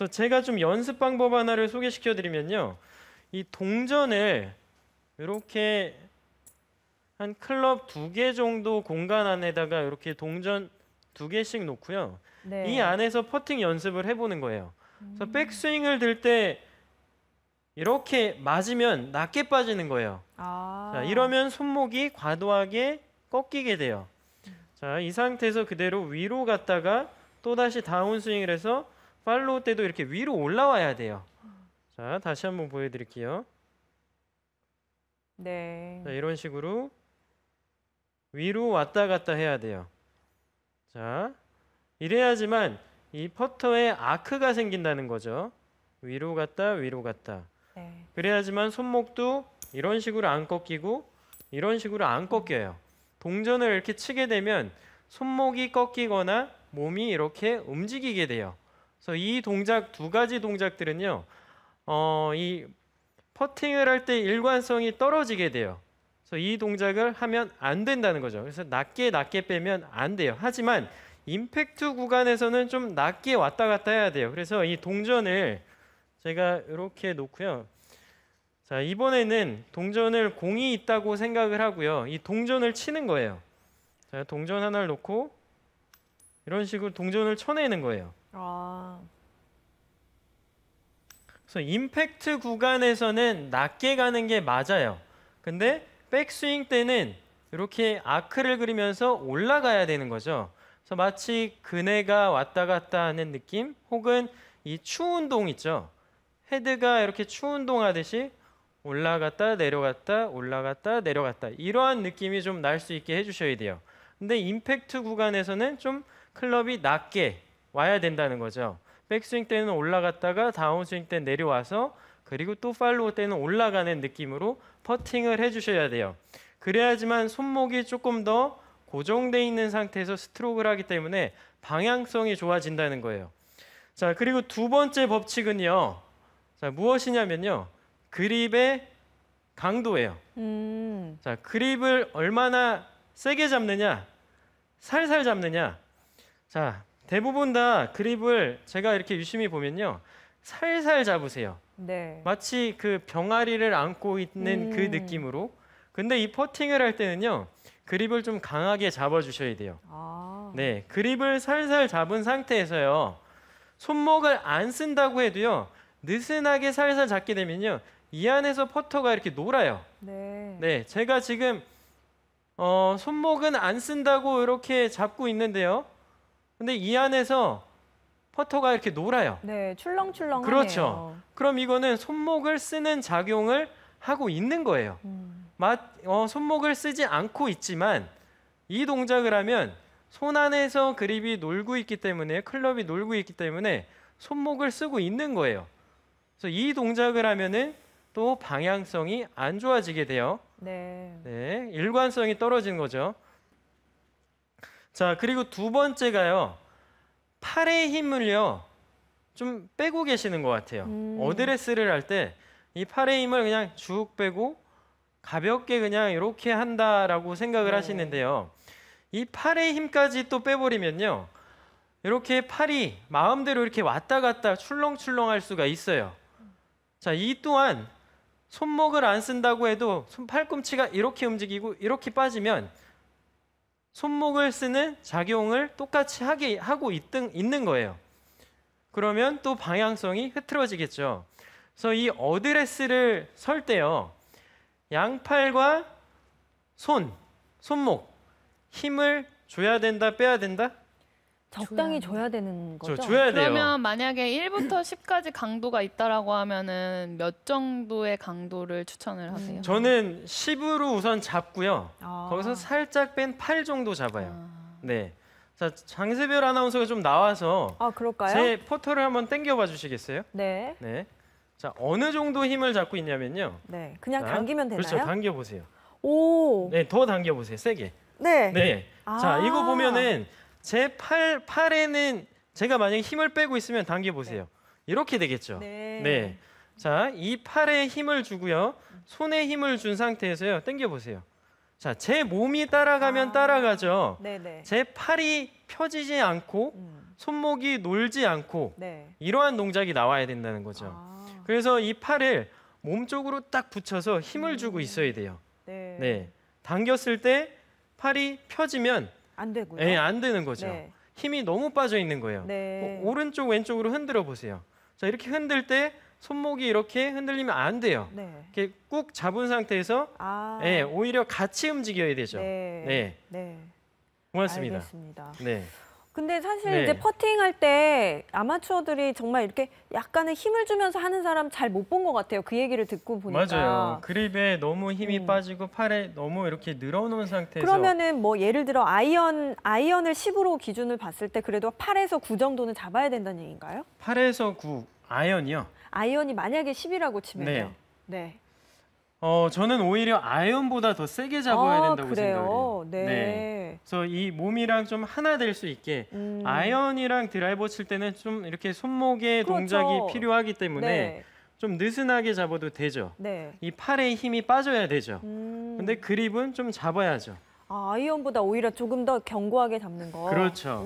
그래서 제가 좀 연습 방법 하나를 소개시켜 드리면요. 이 동전을 이렇게 한 클럽 두 개 정도 공간 안에다가 이렇게 동전 두 개씩 놓고요. 네. 이 안에서 퍼팅 연습을 해보는 거예요. 음. 그래서 백스윙을 들 때 이렇게 맞으면 낮게 빠지는 거예요. 아. 자, 이러면 손목이 과도하게 꺾이게 돼요. 음. 자, 이 상태에서 그대로 위로 갔다가 또다시 다운스윙을 해서 팔로우 때도 이렇게 위로 올라와야 돼요. 자, 다시 한번 보여드릴게요. 네. 자, 이런 식으로 위로 왔다 갔다 해야 돼요. 자, 이래야지만 이 퍼터에 아크가 생긴다는 거죠. 위로 갔다 위로 갔다. 네. 그래야지만 손목도 이런 식으로 안 꺾이고 이런 식으로 안 꺾여요. 동전을 이렇게 치게 되면 손목이 꺾이거나 몸이 이렇게 움직이게 돼요. 그래서 이 동작 두 가지 동작들은요. 어, 이 퍼팅을 할 때 일관성이 떨어지게 돼요. 그래서 이 동작을 하면 안 된다는 거죠. 그래서 낮게 낮게 빼면 안 돼요. 하지만 임팩트 구간에서는 좀 낮게 왔다 갔다 해야 돼요. 그래서 이 동전을 제가 이렇게 놓고요. 자, 이번에는 동전을 공이 있다고 생각을 하고요. 이 동전을 치는 거예요. 자, 동전 하나를 놓고 이런 식으로 동전을 쳐내는 거예요. 아. 그래서 임팩트 구간에서는 낮게 가는 게 맞아요. 근데 백스윙 때는 이렇게 아크를 그리면서 올라가야 되는 거죠. 그래서 마치 그네가 왔다 갔다 하는 느낌 혹은 이 추운 동 있죠. 헤드가 이렇게 추운 동 하듯이 올라갔다 내려갔다 올라갔다 내려갔다 이러한 느낌이 좀 날 수 있게 해주셔야 돼요. 근데 임팩트 구간에서는 좀 클럽이 낮게 와야 된다는 거죠. 백스윙 때는 올라갔다가 다운스윙 때 내려와서 그리고 또 팔로우 때는 올라가는 느낌으로 퍼팅을 해주셔야 돼요. 그래야지만 손목이 조금 더 고정돼 있는 상태에서 스트로크를 하기 때문에 방향성이 좋아진다는 거예요. 자 그리고 두 번째 법칙은요. 자 무엇이냐면요. 그립의 강도예요. 음. 자 그립을 얼마나 세게 잡느냐, 살살 잡느냐. 자 대부분 다 그립을 제가 이렇게 유심히 보면요. 살살 잡으세요. 네. 마치 그 병아리를 안고 있는 그 음. 그 느낌으로. 근데 이 퍼팅을 할 때는요. 그립을 좀 강하게 잡아 주셔야 돼요. 아. 네. 그립을 살살 잡은 상태에서요. 손목을 안 쓴다고 해도요. 느슨하게 살살 잡게 되면요. 이 안에서 퍼터가 이렇게 놀아요. 네. 네. 제가 지금 어, 손목은 안 쓴다고 이렇게 잡고 있는데요. 근데 이 안에서 퍼터가 이렇게 놀아요. 네, 출렁출렁. 그렇죠. 그럼 이거는 손목을 쓰는 작용을 하고 있는 거예요. 음. 마, 어, 손목을 쓰지 않고 있지만 이 동작을 하면 손 안에서 그립이 놀고 있기 때문에 클럽이 놀고 있기 때문에 손목을 쓰고 있는 거예요. 그래서 이 동작을 하면은 또 방향성이 안 좋아지게 돼요. 네. 네 일관성이 떨어진 거죠. 자, 그리고 두 번째가요. 팔의 힘을요. 좀 빼고 계시는 것 같아요. 음. 어드레스를 할 때 이 팔의 힘을 그냥 쭉 빼고 가볍게 그냥 이렇게 한다라고 생각을 네. 하시는데요. 이 팔의 힘까지 또 빼버리면요. 이렇게 팔이 마음대로 이렇게 왔다 갔다 출렁출렁 할 수가 있어요. 자, 이 또한 손목을 안 쓴다고 해도 손 팔꿈치가 이렇게 움직이고 이렇게 빠지면 손목을 쓰는 작용을 똑같이 하게 하고 있든, 있는 거예요. 그러면 또 방향성이 흐트러지겠죠. 그래서 이 어드레스를 설 때요. 양팔과 손, 손목 힘을 줘야 된다, 빼야 된다? 적당히 줘야, 줘야 되는 거죠? 저, 줘야 돼요. 그러면 만약에 1부터 10까지 강도가 있다라고 하면은 몇 정도의 강도를 추천을 음. 하세요? 음. 저는 10으로 우선 잡고요. 아. 거기서 살짝 뺀 8 정도 잡아요. 아. 네. 자, 장세별 아나운서가 좀 나와서 아, 제 포털을 한번 당겨 봐 주시겠어요? 네. 네. 자, 어느 정도 힘을 잡고 있냐면요. 네. 그냥 자, 당기면 되나요? 그렇죠. 당겨 보세요. 오. 네, 더 당겨 보세요. 세게. 네. 네. 아. 자, 이거 보면은 제 팔, 팔에는 제가 만약에 힘을 빼고 있으면 당겨보세요. 네. 이렇게 되겠죠. 네. 네. 자, 이 팔에 힘을 주고요. 손에 힘을 준 상태에서요. 당겨보세요. 자, 제 몸이 따라가면 아, 따라가죠. 네네. 네. 제 팔이 펴지지 않고 음. 손목이 놀지 않고 네. 이러한 동작이 나와야 된다는 거죠. 아. 그래서 이 팔을 몸 쪽으로 딱 붙여서 힘을 음. 주고 있어야 돼요. 네. 네. 당겼을 때 팔이 펴지면 안 되고요. 예, 안 되는 거죠. 네. 힘이 너무 빠져 있는 거예요. 네. 오, 어, 오른쪽 왼쪽으로 흔들어 보세요. 자, 이렇게 흔들 때 손목이 이렇게 흔들리면 안 돼요. 네. 이렇게 꾹 잡은 상태에서 아. 예, 오히려 같이 움직여야 되죠. 네. 예. 네. 고맙습니다. 알겠습니다. 네. 근데 사실 네. 이제 퍼팅할 때 아마추어들이 정말 이렇게 약간의 힘을 주면서 하는 사람 잘 못 본 것 같아요. 그 얘기를 듣고 보니까. 맞아요. 그립에 너무 힘이 음. 빠지고 팔에 너무 이렇게 늘어놓은 상태에서 그러면은 뭐 예를 들어 아이언 아이언을 10으로 기준을 봤을 때 그래도 8에서 9 정도는 잡아야 된다는 얘기인가요? 8에서 9 아이언이요. 아이언이 만약에 10이라고 치면요. 네. 네. 어, 저는 오히려 아이언보다 더 세게 잡아야 아, 된다고 그래요? 생각을 해요. 네. 네. 그래서 이 몸이랑 좀 하나 될 수 있게 음. 아이이랑 드라이버 칠 때는 좀 이렇게 손목의 그렇죠. 동작이 필요하기 때문에 네. 좀 느슨하게 잡아도 되죠. 네. 이 팔에 힘이 빠져야 되죠. 음. 근데 그립은 좀 잡아야죠. 아, 아이언보다 오히려 조금 더 견고하게 잡는 거. 그렇죠.